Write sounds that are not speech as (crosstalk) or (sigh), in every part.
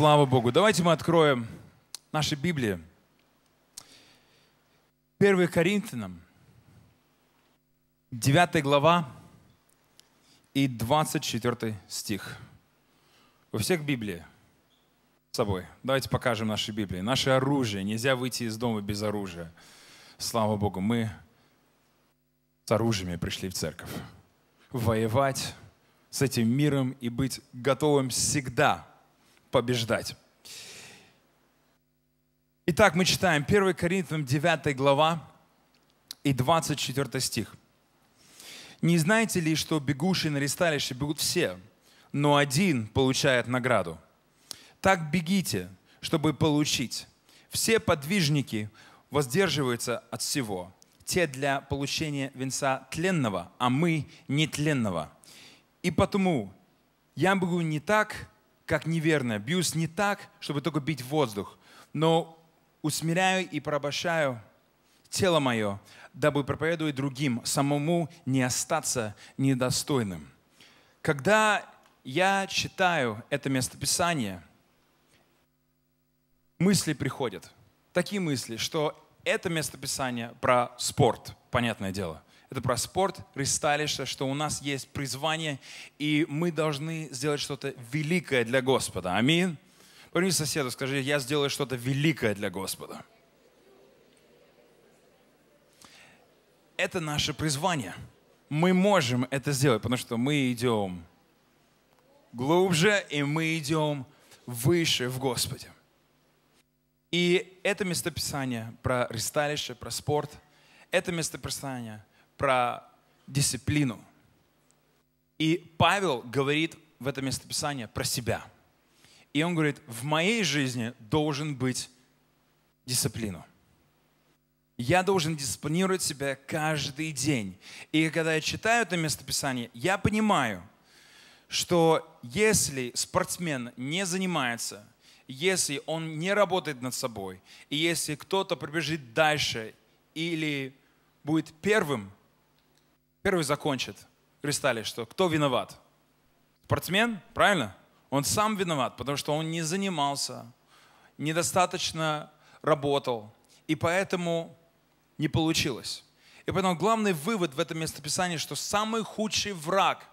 Слава Богу. Давайте мы откроем наши Библии. 1 Коринфянам, 9 глава и 24 стих. У всех Библии с собой. Давайте покажем наши Библии. Наше оружие. Нельзя выйти из дома без оружия. Слава Богу, мы с оружием пришли в церковь. Воевать с этим миром и быть готовым всегда – побеждать. Итак, мы читаем 1 Коринфянам 9 глава и 24 стих. «Не знаете ли, что бегущие на ресталище бегут все, но один получает награду? Так бегите, чтобы получить. Все подвижники воздерживаются от всего. Те для получения венца тленного, а мы нетленного. И потому я бегу не так, как неверное. Бьюсь не так, чтобы только бить воздух, но усмиряю и порабощаю тело мое, дабы проповедуя другим, самому не остаться недостойным. Когда я читаю это местописание, мысли приходят. Такие мысли, что это местописание про спорт, понятное дело – это про спорт, рестайлишься, что у нас есть призвание, и мы должны сделать что-то великое для Господа. Аминь. Поверни соседу, скажи, я сделаю что-то великое для Господа. Это наше призвание. Мы можем это сделать, потому что мы идем глубже, и мы идем выше в Господе. И это местописание про ресталище, про спорт, это местописание про дисциплину. И Павел говорит в это местописание про себя. И он говорит, в моей жизни должен быть дисциплину. Я должен дисциплинировать себя каждый день. И когда я читаю это местописание, я понимаю, что если спортсмен не занимается, если он не работает над собой, и если кто-то пробежит дальше или будет первым, Первый закончит. Кристалли, что кто виноват? Спортсмен, правильно? Он сам виноват, потому что он не занимался, недостаточно работал, и поэтому не получилось. И поэтому главный вывод в этом местописании, что самый худший враг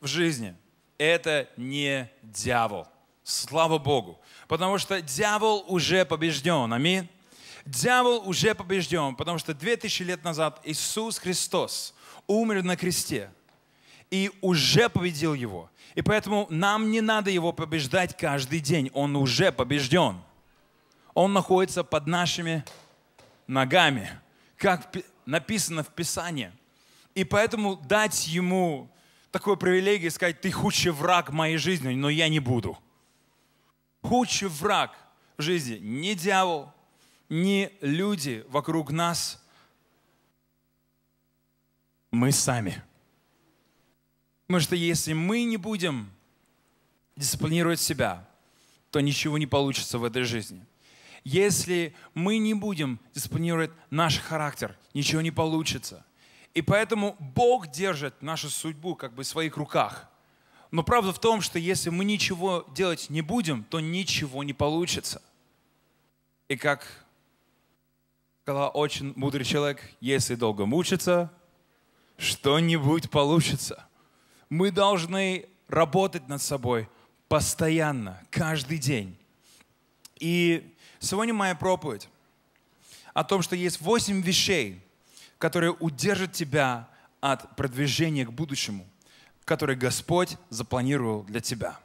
в жизни – это не дьявол. Слава Богу. Потому что дьявол уже побежден. Аминь. Дьявол уже побежден, потому что 2000 лет назад Иисус Христос – умер на кресте и уже победил его. И поэтому нам не надо его побеждать каждый день. Он уже побежден. Он находится под нашими ногами, как написано в Писании. И поэтому дать ему такое привилегию сказать, ты худший враг моей жизни, но я не буду. Худший враг в жизни не дьявол, не люди вокруг нас, мы сами. Потому что если мы не будем дисциплинировать себя, то ничего не получится в этой жизни. Если мы не будем дисциплинировать наш характер, ничего не получится. И поэтому Бог держит нашу судьбу как бы в своих руках. Но правда в том, что если мы ничего делать не будем, то ничего не получится. И как сказал очень мудрый человек, если долго мучиться, что-нибудь получится. Мы должны работать над собой постоянно, каждый день. И сегодня моя проповедь о том, что есть восемь вещей, которые удержат тебя от продвижения к будущему, который Господь запланировал для тебя.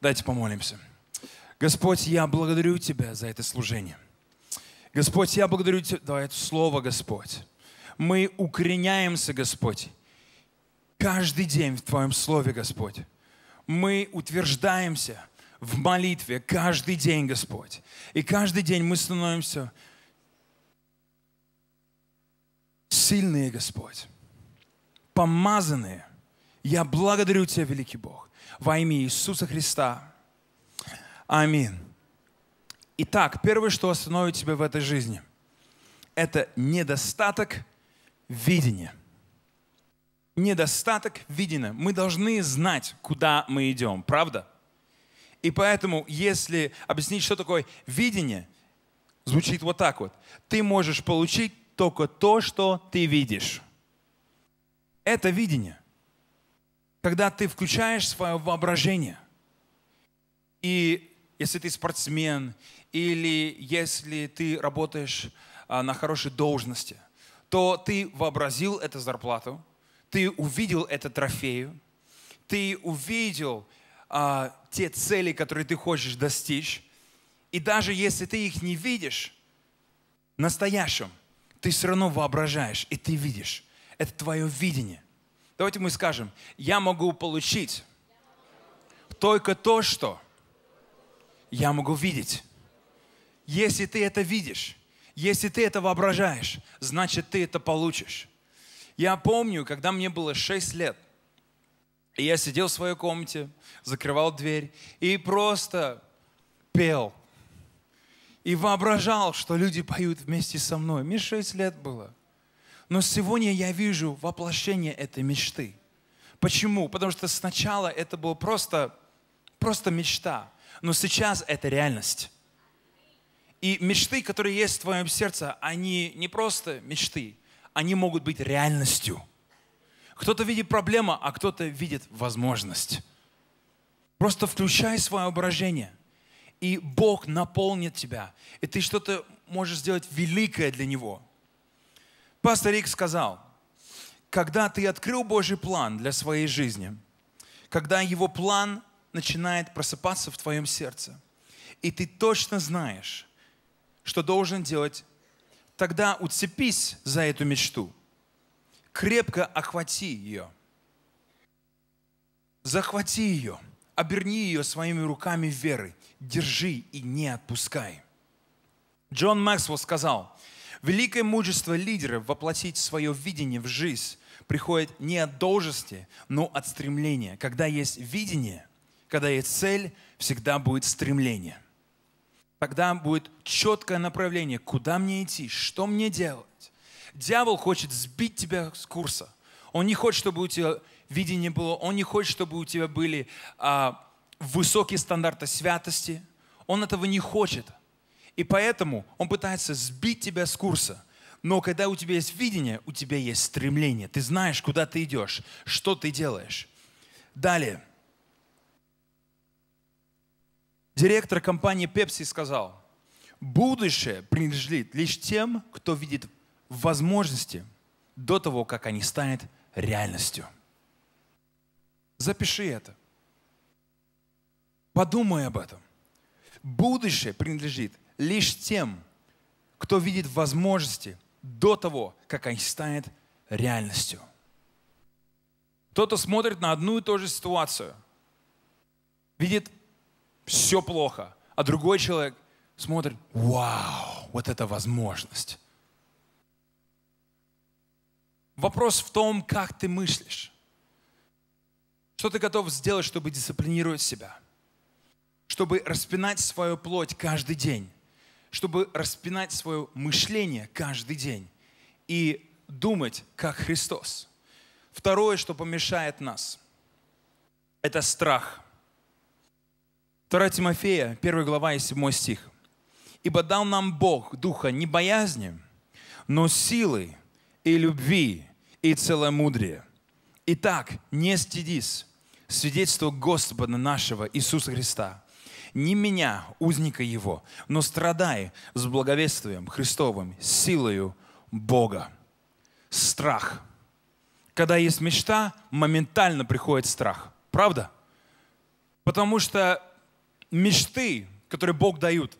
Давайте помолимся. Господь, я благодарю Тебя за это служение. Господь, я благодарю Тебя за это слово, Господь мы укореняемся, Господь, каждый день в Твоем Слове, Господь. Мы утверждаемся в молитве каждый день, Господь. И каждый день мы становимся сильные, Господь, помазанные. Я благодарю Тебя, великий Бог, во имя Иисуса Христа. Аминь. Итак, первое, что остановит тебя в этой жизни, это недостаток – видение. Недостаток видения. Мы должны знать, куда мы идем, правда? И поэтому, если объяснить, что такое видение, звучит вот так вот. Ты можешь получить только то, что ты видишь. Это видение. Когда ты включаешь свое воображение. И если ты спортсмен, или если ты работаешь а, на хорошей должности, то ты вообразил эту зарплату, ты увидел эту трофею, ты увидел а, те цели, которые ты хочешь достичь. И даже если ты их не видишь настоящим, ты все равно воображаешь, и ты видишь. Это твое видение. Давайте мы скажем, я могу получить только то, что я могу видеть. Если ты это видишь, если ты это воображаешь, значит ты это получишь. Я помню, когда мне было 6 лет, и я сидел в своей комнате, закрывал дверь и просто пел. И воображал, что люди поют вместе со мной. Мне 6 лет было. Но сегодня я вижу воплощение этой мечты. Почему? Потому что сначала это было просто, просто мечта. Но сейчас это реальность. И мечты, которые есть в твоем сердце, они не просто мечты, они могут быть реальностью. Кто-то видит проблему, а кто-то видит возможность. Просто включай свое воображение, и Бог наполнит тебя, и ты что-то можешь сделать великое для Него. Пастор Рик сказал, когда ты открыл Божий план для своей жизни, когда его план начинает просыпаться в твоем сердце, и ты точно знаешь, что должен делать? Тогда уцепись за эту мечту. Крепко охвати ее. Захвати ее. Оберни ее своими руками веры. Держи и не отпускай. Джон Максвелл сказал, великое мужество лидера воплотить свое видение в жизнь приходит не от должности, но от стремления. Когда есть видение, когда есть цель, всегда будет стремление тогда будет четкое направление, куда мне идти, что мне делать. Дьявол хочет сбить тебя с курса. Он не хочет, чтобы у тебя видение было, он не хочет, чтобы у тебя были а, высокие стандарты святости. Он этого не хочет. И поэтому он пытается сбить тебя с курса. Но когда у тебя есть видение, у тебя есть стремление. Ты знаешь, куда ты идешь, что ты делаешь. Далее. Директор компании Pepsi сказал, будущее принадлежит лишь тем, кто видит возможности до того, как они станут реальностью. Запиши это. Подумай об этом. Будущее принадлежит лишь тем, кто видит возможности до того, как они станут реальностью. Кто-то смотрит на одну и ту же ситуацию, видит все плохо. А другой человек смотрит, вау, вот это возможность. Вопрос в том, как ты мыслишь. Что ты готов сделать, чтобы дисциплинировать себя? Чтобы распинать свою плоть каждый день? Чтобы распинать свое мышление каждый день? И думать, как Христос. Второе, что помешает нас, это страх – 2 Тимофея, 1 глава и 7 стих. «Ибо дал нам Бог духа не боязни, но силы и любви и целомудрия. Итак, не стыдись свидетельство Господа нашего Иисуса Христа, не меня, узника Его, но страдай с благовествием Христовым, силою Бога. Страх. Когда есть мечта, моментально приходит страх. Правда? Потому что мечты, которые Бог дает,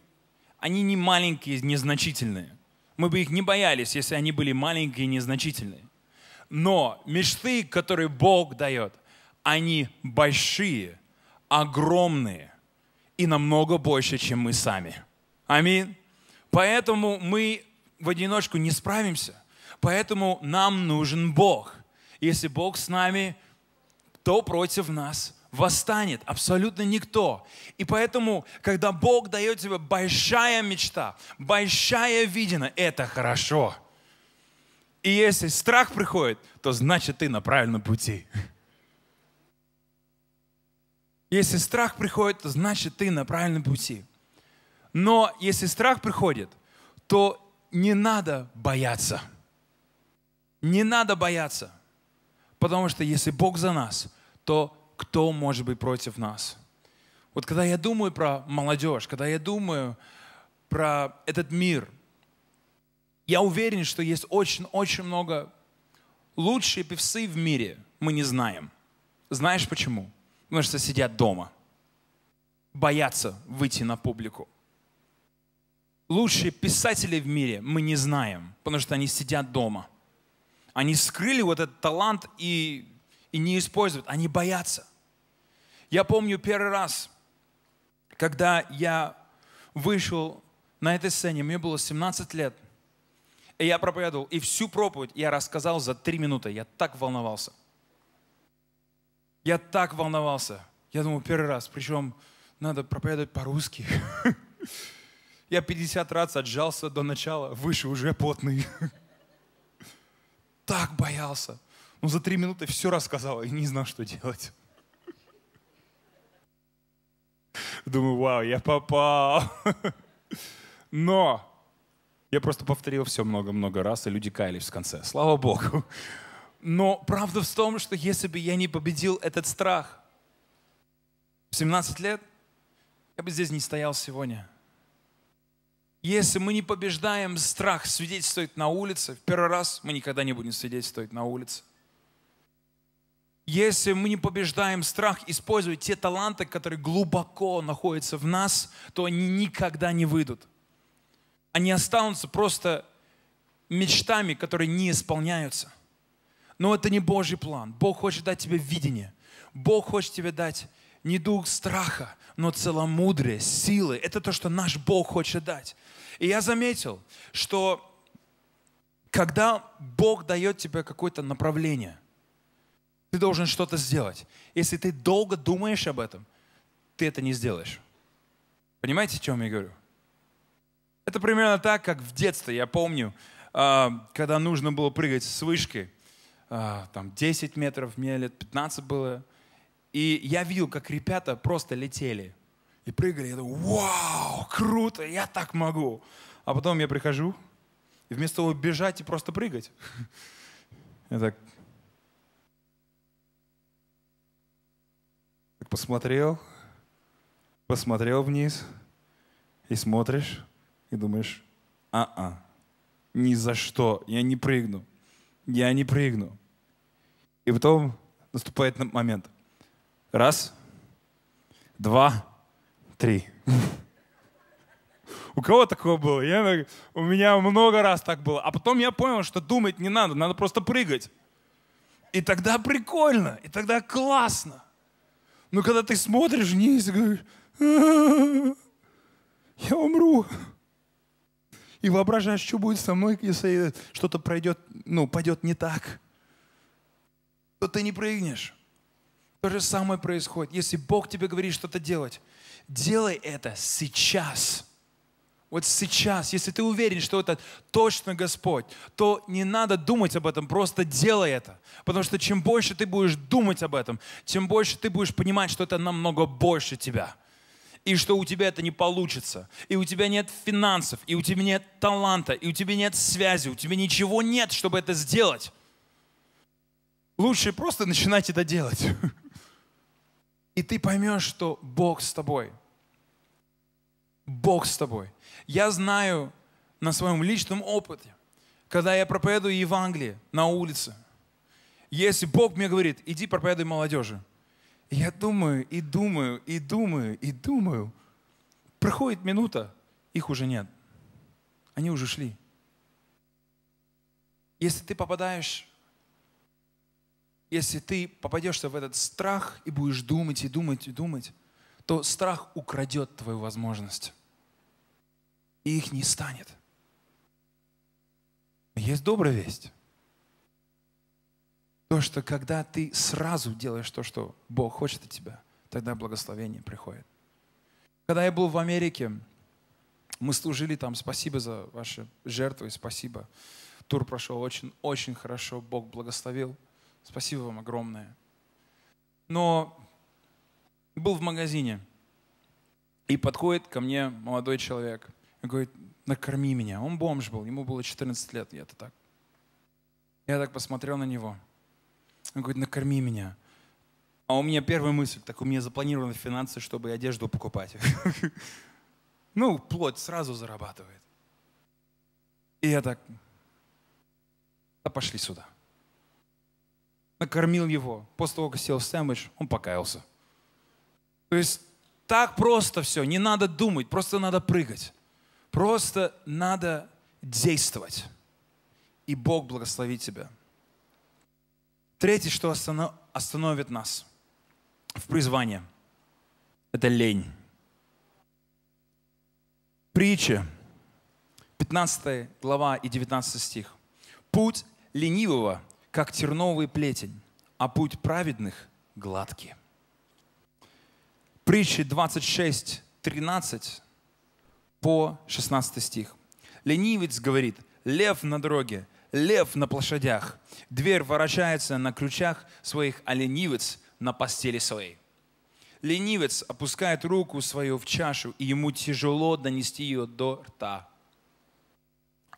они не маленькие, незначительные. Мы бы их не боялись, если они были маленькие и незначительные. Но мечты, которые Бог дает, они большие, огромные и намного больше, чем мы сами. Аминь. Поэтому мы в одиночку не справимся. Поэтому нам нужен Бог. Если Бог с нами, то против нас восстанет абсолютно никто. И поэтому, когда Бог дает тебе большая мечта, большая видина, это хорошо. И если страх приходит, то значит ты на правильном пути. Если страх приходит, то значит ты на правильном пути. Но если страх приходит, то не надо бояться. Не надо бояться. Потому что если Бог за нас, то кто может быть против нас. Вот когда я думаю про молодежь, когда я думаю про этот мир, я уверен, что есть очень-очень много лучшие певцы в мире мы не знаем. Знаешь почему? Потому что сидят дома. Боятся выйти на публику. Лучшие писатели в мире мы не знаем, потому что они сидят дома. Они скрыли вот этот талант и и не используют. Они боятся. Я помню первый раз, когда я вышел на этой сцене, мне было 17 лет, и я проповедовал, и всю проповедь я рассказал за три минуты. Я так волновался. Я так волновался. Я думал, первый раз, причем надо проповедовать по-русски. (laughs) Я 50 раз отжался до начала, выше уже потный. (laughs) Так боялся. Ну за три минуты все рассказала и не знал, что делать. Думаю, вау, я попал. Но я просто повторил все много-много раз, и люди каялись в конце. Слава Богу. Но правда в том, что если бы я не победил этот страх в 17 лет, я бы здесь не стоял сегодня. Если мы не побеждаем страх свидетельствовать на улице, в первый раз мы никогда не будем свидетельствовать на улице. Если мы не побеждаем страх, используя те таланты, которые глубоко находятся в нас, то они никогда не выйдут. Они останутся просто мечтами, которые не исполняются. Но это не Божий план. Бог хочет дать тебе видение. Бог хочет тебе дать не дух страха, но целомудрие, силы. Это то, что наш Бог хочет дать. И я заметил, что когда Бог дает тебе какое-то направление – ты должен что-то сделать. Если ты долго думаешь об этом, ты это не сделаешь. Понимаете, о чем я говорю? Это примерно так, как в детстве. Я помню, а, когда нужно было прыгать с вышки, а, там 10 метров, мне лет 15 было, и я видел, как ребята просто летели и прыгали. Я думаю, вау, круто, я так могу. А потом я прихожу, и вместо того бежать и просто прыгать, (laughs) я так Так посмотрел, посмотрел вниз и смотришь, и думаешь, а-а, ни за что, я не прыгну, я не прыгну. И потом наступает момент. Раз, два, три. У кого такое было? Я, у меня много раз так было. А потом я понял, что думать не надо, надо просто прыгать. И тогда прикольно, и тогда классно. Но ну, когда ты смотришь вниз и говоришь, я умру. И воображаешь, что будет со мной, если что-то пройдет, ну, пойдет не так. То ты не прыгнешь. То же самое происходит. Если Бог тебе говорит что-то делать, делай это сейчас вот сейчас, если ты уверен, что это точно Господь, то не надо думать об этом, просто делай это. Потому что чем больше ты будешь думать об этом, тем больше ты будешь понимать, что это намного больше тебя. И что у тебя это не получится. И у тебя нет финансов, и у тебя нет таланта, и у тебя нет связи, у тебя ничего нет, чтобы это сделать. Лучше просто начинать это делать. (laughs) И ты поймешь, что Бог с тобой – Бог с тобой. Я знаю на своем личном опыте, когда я проповедую Евангелие на улице, если Бог мне говорит, иди проповедуй молодежи, я думаю и думаю и думаю и думаю, проходит минута, их уже нет. Они уже шли. Если ты попадаешь, если ты попадешься в этот страх и будешь думать и думать и думать, то страх украдет твою возможность и их не станет. Есть добрая весть. То, что когда ты сразу делаешь то, что Бог хочет от тебя, тогда благословение приходит. Когда я был в Америке, мы служили там. Спасибо за ваши жертвы, спасибо. Тур прошел очень-очень хорошо. Бог благословил. Спасибо вам огромное. Но был в магазине, и подходит ко мне молодой человек говорит, накорми меня. Он бомж был, ему было 14 лет, я-то так. Я так посмотрел на него. Он говорит, накорми меня. А у меня первая мысль, так у меня запланированы финансы, чтобы одежду покупать. (laughs) Ну, плоть сразу зарабатывает. И я так, да пошли сюда. Накормил его. После того, как сел сэндвич, он покаялся. То есть так просто все, не надо думать, просто надо прыгать. Просто надо действовать. И Бог благословит тебя. Третье, что остановит нас в призвании, это лень. Притча, 15 глава и 19 стих. «Путь ленивого, как терновый плетень, а путь праведных — гладкий». Притчи 26, 13 по 16 стих. Ленивец говорит, лев на дороге, лев на площадях, дверь ворочается на ключах своих, а ленивец на постели своей. Ленивец опускает руку свою в чашу, и ему тяжело донести ее до рта.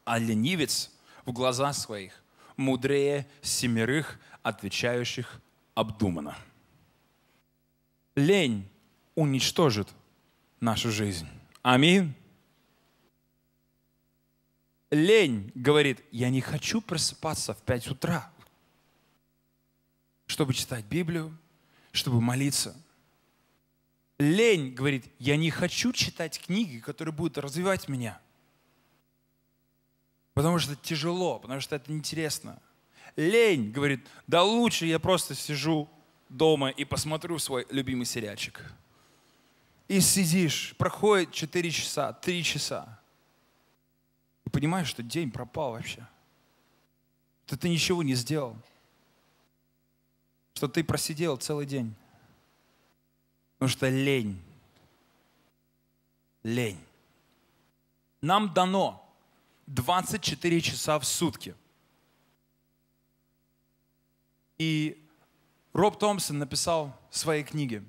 А ленивец в глаза своих мудрее семерых, отвечающих обдуманно. Лень уничтожит нашу жизнь. Аминь лень говорит, я не хочу просыпаться в 5 утра, чтобы читать Библию, чтобы молиться. Лень говорит, я не хочу читать книги, которые будут развивать меня. Потому что это тяжело, потому что это неинтересно. Лень говорит, да лучше я просто сижу дома и посмотрю свой любимый сериальчик. И сидишь, проходит 4 часа, 3 часа. И понимаешь, что день пропал вообще. Что ты ничего не сделал. Что ты просидел целый день. Потому что лень. Лень. Нам дано 24 часа в сутки. И Роб Томпсон написал в своей книге,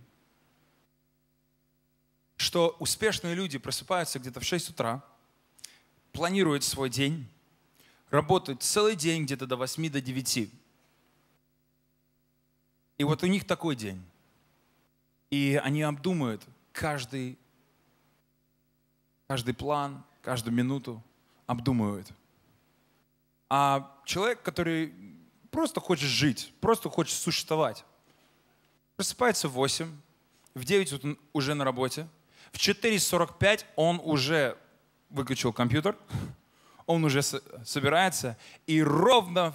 что успешные люди просыпаются где-то в 6 утра – планирует свой день, работает целый день где-то до 8, до 9. И вот у них такой день. И они обдумывают каждый, каждый план, каждую минуту обдумывают. А человек, который просто хочет жить, просто хочет существовать, просыпается в 8, в 9 он уже на работе, в 4.45 он уже выключил компьютер, (laughs) он уже собирается, и ровно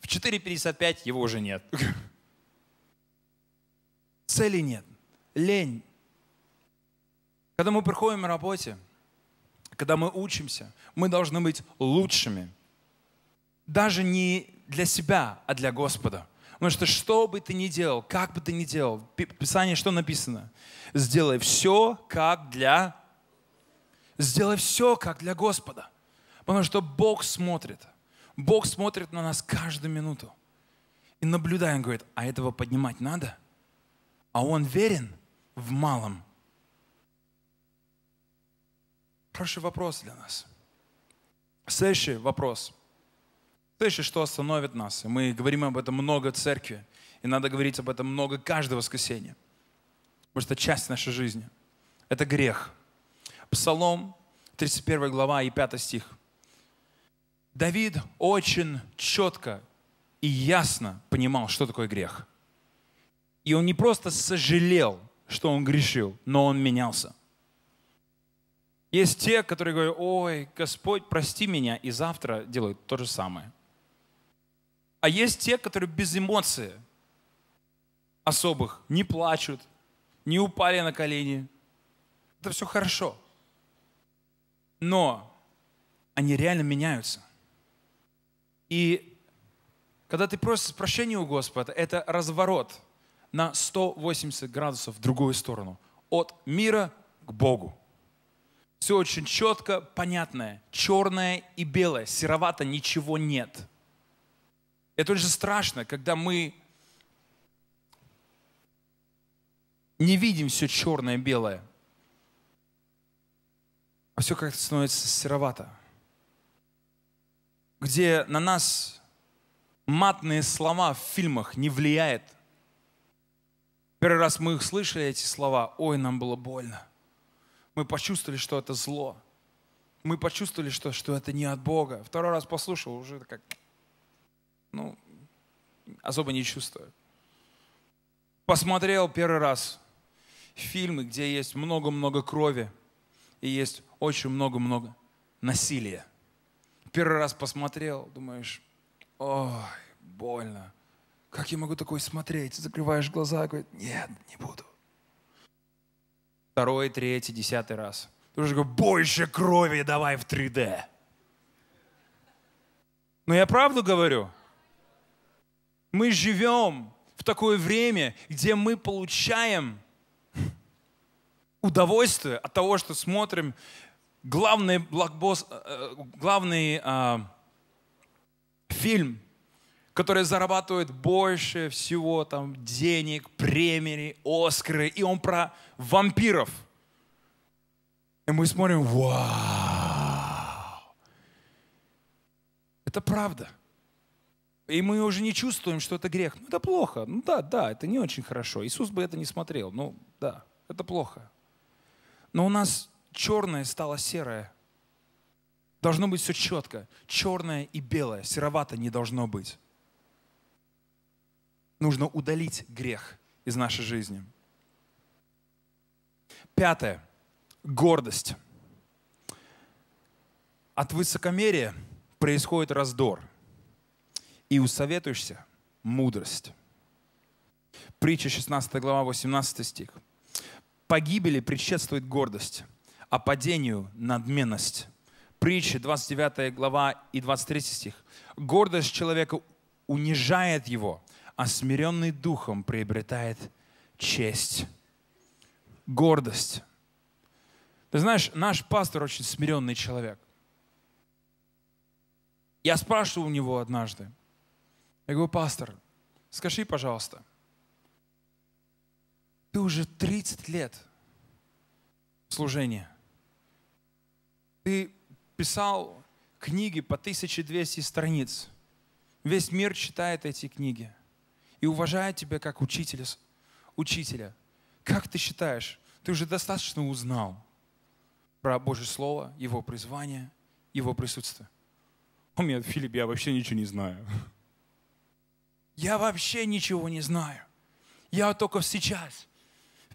в 4.55 его уже нет. (laughs) Цели нет, лень. Когда мы приходим на работе, когда мы учимся, мы должны быть лучшими. Даже не для себя, а для Господа. Потому что что бы ты ни делал, как бы ты ни делал, в Писании что написано? Сделай все, как для Сделай все, как для Господа. Потому что Бог смотрит. Бог смотрит на нас каждую минуту. И наблюдая, он говорит, а этого поднимать надо? А он верен в малом. Хороший вопрос для нас. Следующий вопрос. Следующий, что остановит нас. И мы говорим об этом много в церкви. И надо говорить об этом много каждое воскресенье. Потому что часть нашей жизни – это грех – Псалом 31 глава и 5 стих. Давид очень четко и ясно понимал, что такое грех. И он не просто сожалел, что он грешил, но он менялся. Есть те, которые говорят, ой, Господь, прости меня, и завтра делают то же самое. А есть те, которые без эмоций особых, не плачут, не упали на колени. Это все хорошо – но они реально меняются. И когда ты просишь прощения у Господа, это разворот на 180 градусов в другую сторону. От мира к Богу. Все очень четко, понятное. Черное и белое. Серовато ничего нет. Это очень страшно, когда мы не видим все черное и белое все как-то становится серовато. Где на нас матные слова в фильмах не влияет. Первый раз мы их слышали, эти слова, ой, нам было больно. Мы почувствовали, что это зло. Мы почувствовали, что, что это не от Бога. Второй раз послушал, уже как, ну, особо не чувствую. Посмотрел первый раз фильмы, где есть много-много крови – и есть очень много-много насилия. Первый раз посмотрел, думаешь, ой, больно. Как я могу такое смотреть? Закрываешь глаза и говоришь, нет, не буду. Второй, третий, десятый раз. Ты уже говоришь, больше крови давай в 3D. Но я правду говорю. Мы живем в такое время, где мы получаем удовольствие от того, что смотрим главный блокбос, э, э, главный а, фильм, который зарабатывает больше всего там денег, премии, Оскары, и он про вампиров. И мы смотрим, вау! Это правда. И мы уже не чувствуем, что это грех. Ну, это плохо. Ну да, да, это не очень хорошо. Иисус бы это не смотрел. Ну да, это плохо. Но у нас черное стало серое. Должно быть все четко. Черное и белое. Серовато не должно быть. Нужно удалить грех из нашей жизни. Пятое. Гордость. От высокомерия происходит раздор. И усоветуешься мудрость. Притча 16 глава, 18 стих погибели предшествует гордость, а падению — надменность. Притча, 29 глава и 23 стих. «Гордость человека унижает его, а смиренный духом приобретает честь». Гордость. Ты знаешь, наш пастор очень смиренный человек. Я спрашивал у него однажды. Я говорю, пастор, скажи, пожалуйста, ты уже 30 лет служения. Ты писал книги по 1200 страниц. Весь мир читает эти книги и уважает тебя как учителя. учителя. Как ты считаешь, ты уже достаточно узнал про Божье Слово, Его призвание, Его присутствие? У меня, Филипп, я вообще ничего не знаю. Я вообще ничего не знаю. Я только сейчас –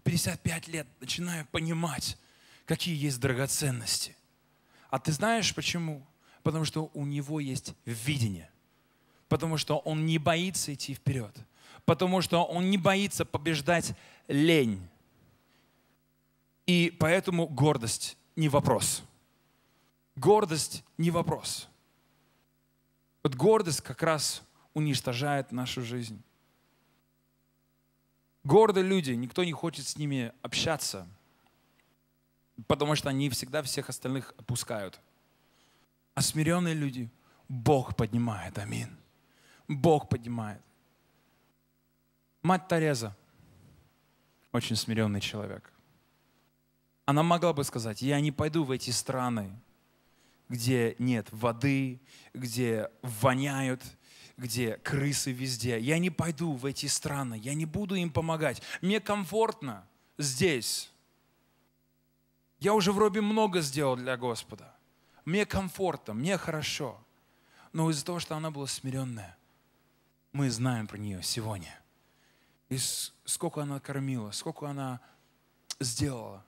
55 лет начинаю понимать, какие есть драгоценности. А ты знаешь почему? Потому что у него есть видение. Потому что он не боится идти вперед. Потому что он не боится побеждать лень. И поэтому гордость не вопрос. Гордость не вопрос. Вот гордость как раз уничтожает нашу жизнь. Гордые люди, никто не хочет с ними общаться, потому что они всегда всех остальных опускают. А смиренные люди Бог поднимает, амин. Бог поднимает. Мать Тереза, очень смиренный человек. Она могла бы сказать, я не пойду в эти страны, где нет воды, где воняют, где крысы везде. Я не пойду в эти страны, я не буду им помогать. Мне комфортно здесь. Я уже вроде много сделал для Господа. Мне комфортно, мне хорошо. Но из-за того, что она была смиренная, мы знаем про нее сегодня. И сколько она кормила, сколько она сделала.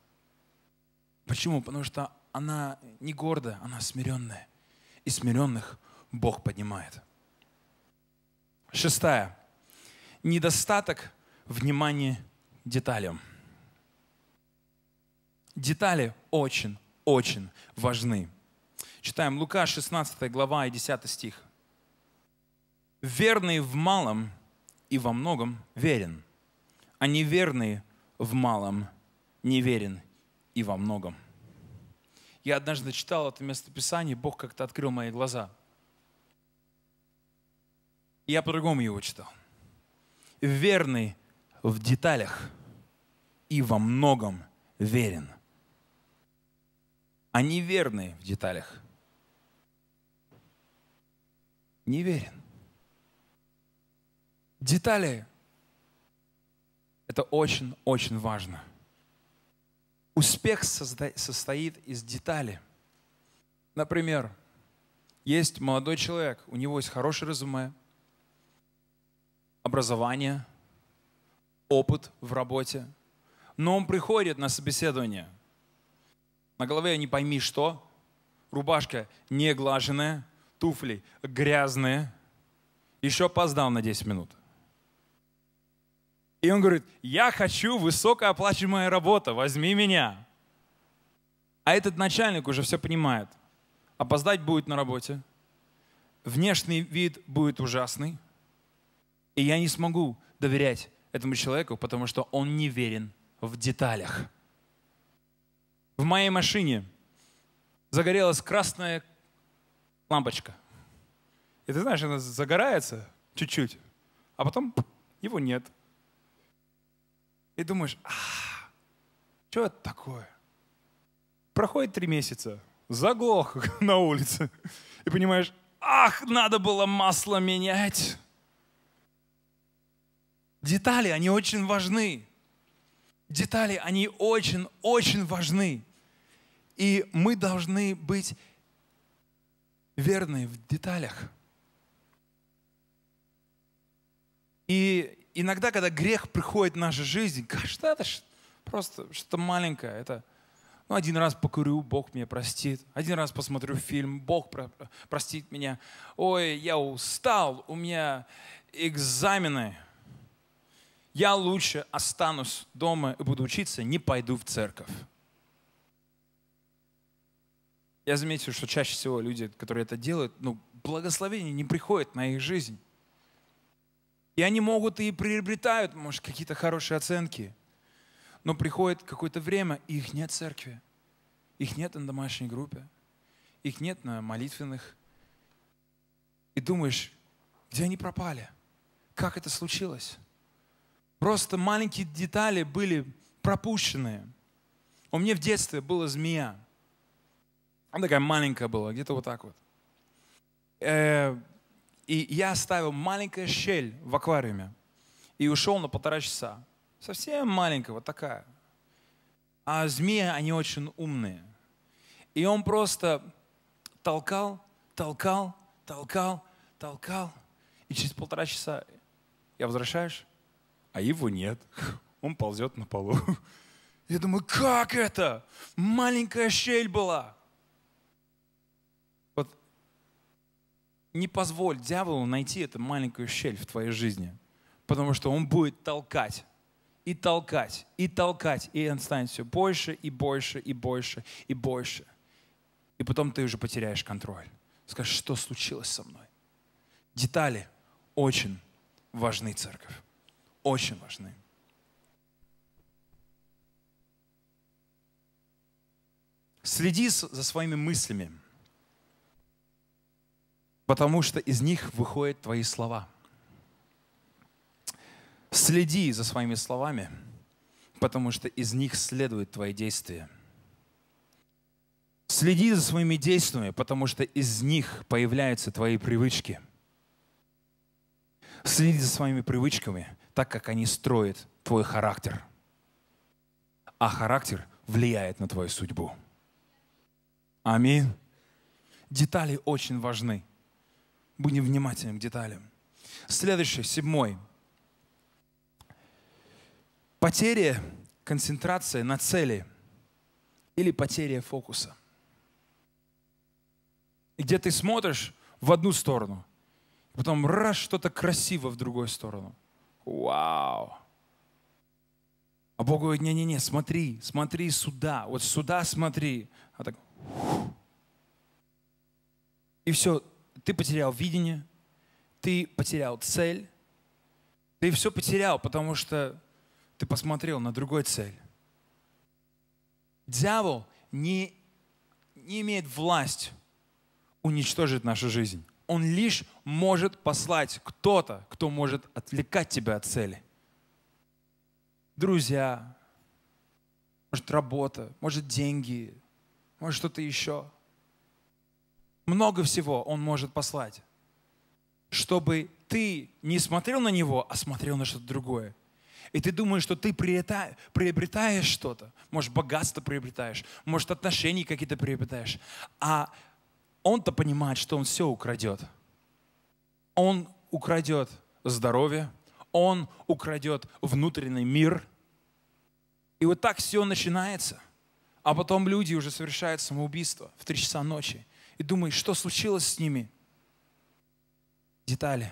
Почему? Потому что она не гордая, она смиренная. И смиренных Бог поднимает. Шестая. Недостаток внимания деталям. Детали очень-очень важны. Читаем Лука 16 глава и 10 стих. «Верный в малом и во многом верен, а неверный в малом неверен и во многом». Я однажды читал это местописание, Бог как-то открыл мои глаза – я по-другому его читал. Верный в деталях и во многом верен. А неверный в деталях не верен. Детали – это очень-очень важно. Успех состоит из деталей. Например, есть молодой человек, у него есть хороший резюме – образование, опыт в работе, но он приходит на собеседование. На голове не пойми что, рубашка не туфли грязные, еще опоздал на 10 минут. И он говорит, я хочу высокооплачиваемая работа, возьми меня. А этот начальник уже все понимает. Опоздать будет на работе, внешний вид будет ужасный, и я не смогу доверять этому человеку, потому что он не верен в деталях. В моей машине загорелась красная лампочка. И ты знаешь, она загорается чуть-чуть, а потом его нет. И думаешь, а, что это такое? Проходит три месяца, заглох (laughs) на улице. И понимаешь, ах, надо было масло менять. Детали, они очень важны. Детали, они очень-очень важны. И мы должны быть верны в деталях. И иногда, когда грех приходит в нашу жизнь, (laughs) кажется, это просто что-то маленькое. Это, ну, один раз покурю, Бог меня простит. Один раз посмотрю фильм, Бог про простит меня. Ой, я устал, у меня экзамены – я лучше останусь дома и буду учиться, не пойду в церковь. Я заметил, что чаще всего люди, которые это делают, ну, благословение не приходит на их жизнь. И они могут и приобретают, может, какие-то хорошие оценки. Но приходит какое-то время, и их нет в церкви. Их нет на домашней группе. Их нет на молитвенных. И думаешь, где они пропали? Как это случилось? Просто маленькие детали были пропущены. У меня в детстве была змея. Она такая маленькая была, где-то вот так вот. Э, и я оставил маленькую щель в аквариуме и ушел на полтора часа. Совсем маленькая, вот такая. А змеи, они очень умные. И он просто толкал, толкал, толкал, толкал. И через полтора часа я возвращаюсь, а его нет. (laughs) Он ползет на полу. (laughs) Я думаю, как это? Маленькая щель была. Вот не позволь дьяволу найти эту маленькую щель в твоей жизни, потому что он будет толкать и толкать, и толкать, и он станет все больше, и больше, и больше, и больше. И потом ты уже потеряешь контроль. Скажешь, что случилось со мной? Детали очень важны, церковь очень важны. Следи за своими мыслями, потому что из них выходят твои слова. Следи за своими словами, потому что из них следуют твои действия. Следи за своими действиями, потому что из них появляются твои привычки. Следи за своими привычками, так как они строят твой характер. А характер влияет на твою судьбу. Аминь. Детали очень важны. Будем внимательны к деталям. Следующий, седьмой. Потеря концентрации на цели или потеря фокуса. где ты смотришь в одну сторону, потом раз что-то красиво в другую сторону – Вау! А Бог говорит, не-не-не, смотри, смотри сюда, вот сюда смотри. А так, и все, ты потерял видение, ты потерял цель, ты все потерял, потому что ты посмотрел на другой цель. Дьявол не, не имеет власть уничтожить нашу жизнь. Он лишь может послать кто-то, кто может отвлекать тебя от цели. Друзья, может работа, может деньги, может что-то еще. Много всего он может послать, чтобы ты не смотрел на него, а смотрел на что-то другое. И ты думаешь, что ты приобретаешь что-то. Может, богатство приобретаешь, может, отношения какие-то приобретаешь. А он-то понимает, что он все украдет. Он украдет здоровье, он украдет внутренний мир. И вот так все начинается. А потом люди уже совершают самоубийство в три часа ночи. И думаешь, что случилось с ними? Детали.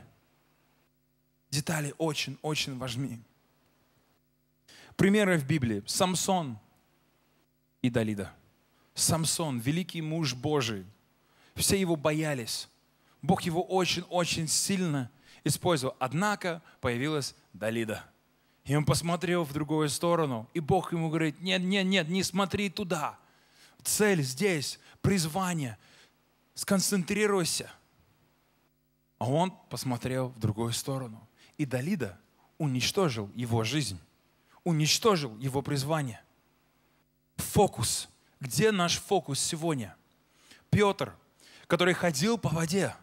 Детали очень-очень важны. Примеры в Библии. Самсон и Далида. Самсон, великий муж Божий – все его боялись. Бог его очень-очень сильно использовал. Однако появилась Далида. И он посмотрел в другую сторону, и Бог ему говорит, нет, нет, нет, не смотри туда. Цель здесь, призвание. Сконцентрируйся. А он посмотрел в другую сторону. И Далида уничтожил его жизнь, уничтожил его призвание. Фокус. Где наш фокус сегодня? Петр – который ходил по воде.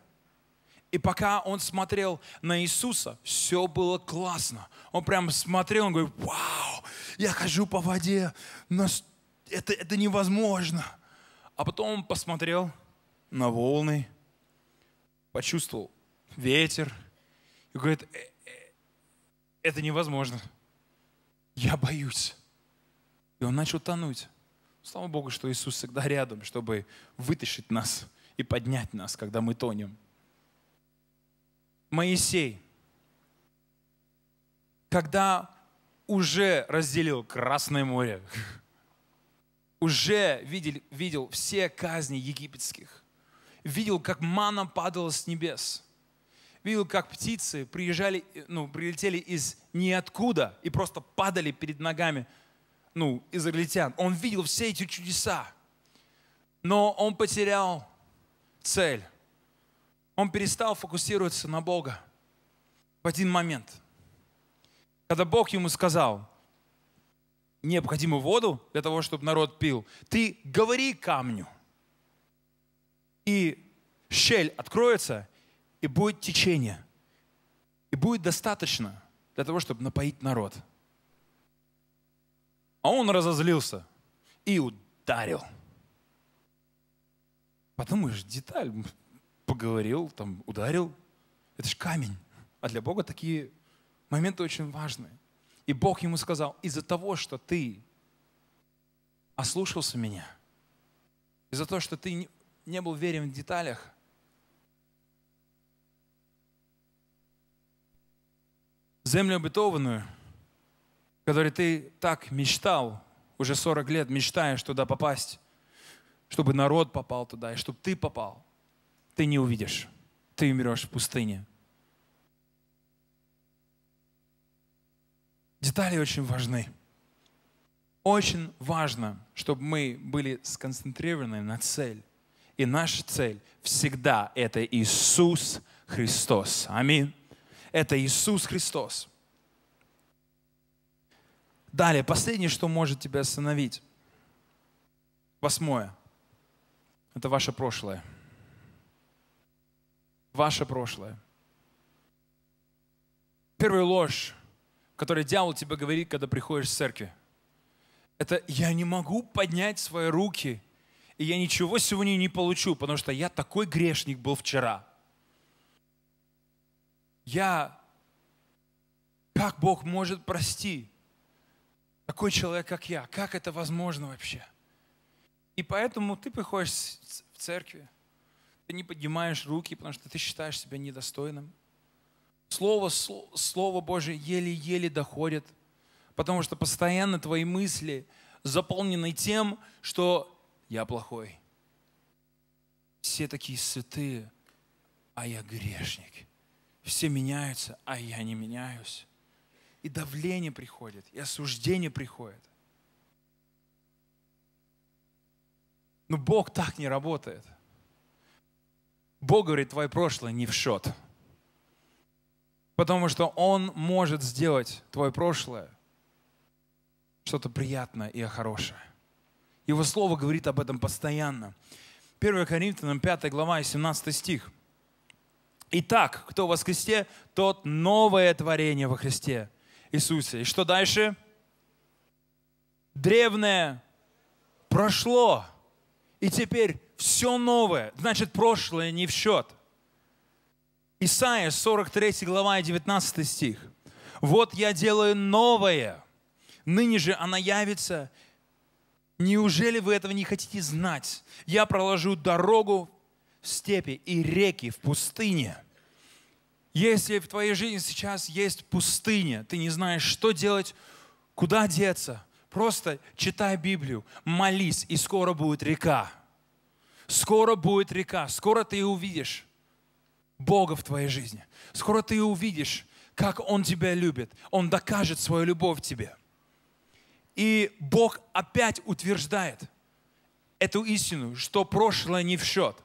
И пока он смотрел на Иисуса, все было классно. Он прям смотрел, он говорит, вау, я хожу по воде, но это, это невозможно. А потом он посмотрел на волны, почувствовал ветер и говорит, «Э, э, это невозможно, я боюсь. И он начал тонуть. Слава Богу, что Иисус всегда рядом, чтобы вытащить нас и поднять нас, когда мы тонем. Моисей, когда уже разделил Красное море, (laughs) уже видел, видел все казни египетских, видел, как мана падала с небес, видел, как птицы приезжали, ну, прилетели из ниоткуда и просто падали перед ногами ну, израильтян. Он видел все эти чудеса, но он потерял цель. Он перестал фокусироваться на Бога в один момент. Когда Бог ему сказал, необходимую воду для того, чтобы народ пил, ты говори камню, и щель откроется, и будет течение, и будет достаточно для того, чтобы напоить народ. А он разозлился и ударил – Подумаешь, деталь. Поговорил, там, ударил. Это же камень. А для Бога такие моменты очень важны. И Бог ему сказал, из-за того, что ты ослушался меня, из-за того, что ты не был верен в деталях, землю обетованную, которой ты так мечтал, уже 40 лет мечтаешь туда попасть, чтобы народ попал туда, и чтобы ты попал, ты не увидишь. Ты умрешь в пустыне. Детали очень важны. Очень важно, чтобы мы были сконцентрированы на цель. И наша цель всегда это Иисус Христос. Аминь. Это Иисус Христос. Далее, последнее, что может тебя остановить. Восьмое. Это ваше прошлое. Ваше прошлое. Первая ложь, которую дьявол тебе говорит, когда приходишь в церкви, это «я не могу поднять свои руки, и я ничего сегодня не получу, потому что я такой грешник был вчера». Я... Как Бог может простить такой человек, как я? Как это возможно вообще? И поэтому ты приходишь в церкви, ты не поднимаешь руки, потому что ты считаешь себя недостойным. Слово, слово Божие еле-еле доходит, потому что постоянно твои мысли заполнены тем, что я плохой. Все такие святые, а я грешник. Все меняются, а я не меняюсь. И давление приходит, и осуждение приходит. Но «Ну, Бог так не работает. Бог говорит, твое прошлое не в счет. Потому что Он может сделать твое прошлое что-то приятное и хорошее. Его слово говорит об этом постоянно. 1 Коринфянам 5 глава и 17 стих. Итак, кто во Христе, тот новое творение во Христе Иисусе. И что дальше? Древнее прошло. И теперь все новое, значит, прошлое не в счет. Исайя 43 глава и 19 стих. «Вот я делаю новое, ныне же она явится, неужели вы этого не хотите знать? Я проложу дорогу в степи и реки в пустыне». Если в твоей жизни сейчас есть пустыня, ты не знаешь, что делать, куда деться – Просто читай Библию, молись, и скоро будет река. Скоро будет река, скоро ты увидишь Бога в твоей жизни. Скоро ты увидишь, как Он тебя любит. Он докажет свою любовь тебе. И Бог опять утверждает эту истину, что прошлое не в счет.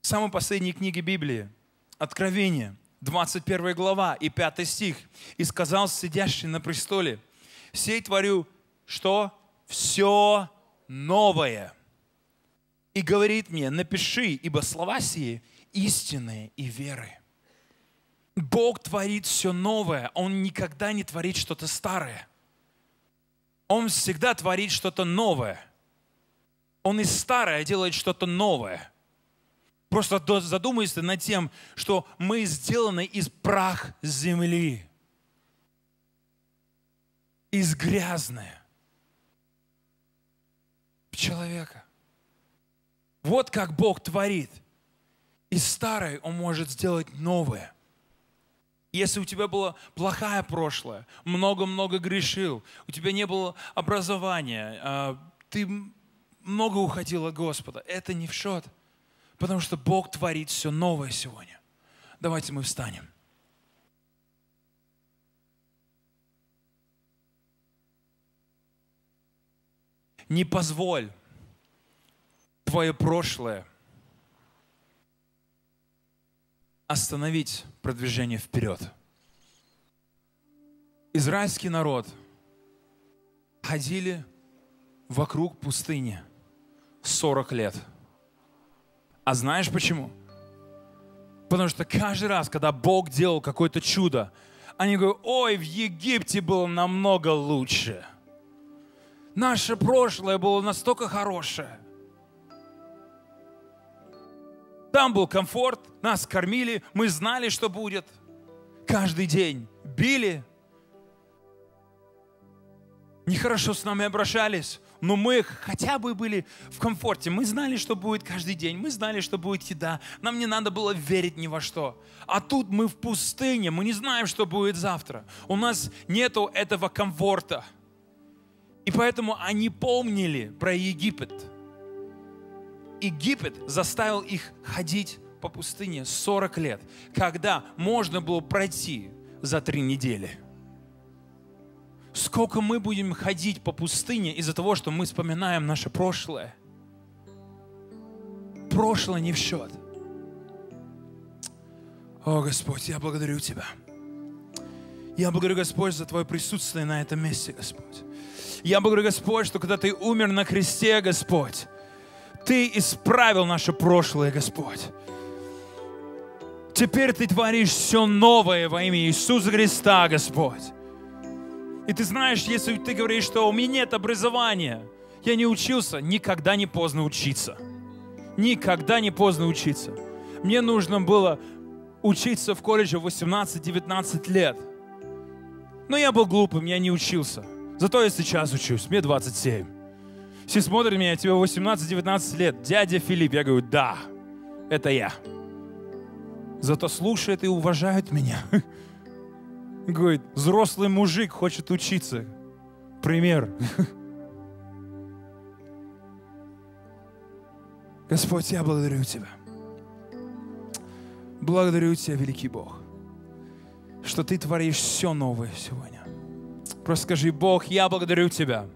В самой последней книге Библии, Откровение – 21 глава и 5 стих. «И сказал сидящий на престоле, сей творю, что? Все новое. И говорит мне, напиши, ибо слова сии истинные и веры». Бог творит все новое, Он никогда не творит что-то старое. Он всегда творит что-то новое. Он из старое делает что-то новое – Просто задумайся над тем, что мы сделаны из прах земли, из грязное человека. Вот как Бог творит. Из старой Он может сделать новое. Если у тебя было плохое прошлое, много-много грешил, у тебя не было образования, а, ты много уходил от Господа, это не в счет – потому что Бог творит все новое сегодня. Давайте мы встанем. Не позволь твое прошлое остановить продвижение вперед. Израильский народ ходили вокруг пустыни 40 лет – а знаешь почему? Потому что каждый раз, когда Бог делал какое-то чудо, они говорят, ой, в Египте было намного лучше. Наше прошлое было настолько хорошее. Там был комфорт, нас кормили, мы знали, что будет. Каждый день били, нехорошо с нами обращались, но мы хотя бы были в комфорте. Мы знали, что будет каждый день, мы знали, что будет еда. Нам не надо было верить ни во что. А тут мы в пустыне, мы не знаем, что будет завтра. У нас нету этого комфорта. И поэтому они помнили про Египет. Египет заставил их ходить по пустыне 40 лет, когда можно было пройти за три недели. Сколько мы будем ходить по пустыне из-за того, что мы вспоминаем наше прошлое. Прошлое не в счет. О, Господь, я благодарю Тебя. Я благодарю, Господь, за Твое присутствие на этом месте, Господь. Я благодарю, Господь, что когда Ты умер на кресте, Господь, Ты исправил наше прошлое, Господь. Теперь Ты творишь все новое во имя Иисуса Христа, Господь. И ты знаешь, если ты говоришь, что у меня нет образования, я не учился, никогда не поздно учиться. Никогда не поздно учиться. Мне нужно было учиться в колледже в 18-19 лет. Но я был глупым, я не учился. Зато я сейчас учусь, мне 27. Все смотрят меня, тебе 18-19 лет. Дядя Филипп, я говорю, да, это я. Зато слушают и уважают меня. (laughs) Говорит, взрослый мужик хочет учиться. Пример. Господь, я благодарю Тебя. Благодарю Тебя, великий Бог, что Ты творишь все новое сегодня. Просто скажи, Бог, я благодарю Тебя,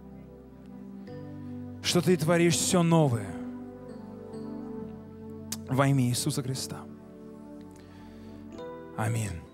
что Ты творишь все новое во имя Иисуса Христа. Аминь.